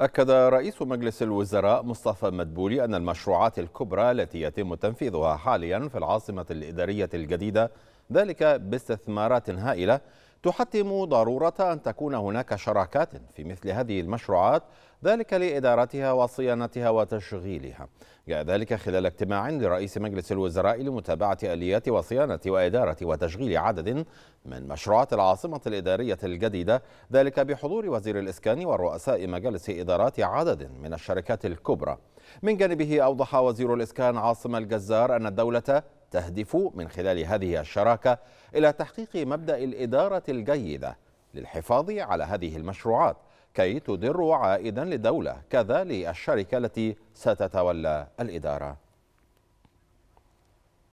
أكد رئيس مجلس الوزراء مصطفى مدبولي أن المشروعات الكبرى التي يتم تنفيذها حاليا في العاصمة الإدارية الجديدة ذلك باستثمارات هائلة تحتم ضرورة أن تكون هناك شراكات في مثل هذه المشروعات ذلك لإدارتها وصيانتها وتشغيلها جاء ذلك خلال اجتماع لرئيس مجلس الوزراء لمتابعة آليات وصيانة وإدارة وتشغيل عدد من مشروعات العاصمة الإدارية الجديدة ذلك بحضور وزير الإسكان ورؤساء مجالس إدارات عدد من الشركات الكبرى من جانبه أوضح وزير الإسكان عاصم الجزار أن الدولة تهدف من خلال هذه الشراكة إلى تحقيق مبدأ الإدارة الجيدة للحفاظ على هذه المشروعات كي تدر عائدا للدولة كذا للشركة التي ستتولى الإدارة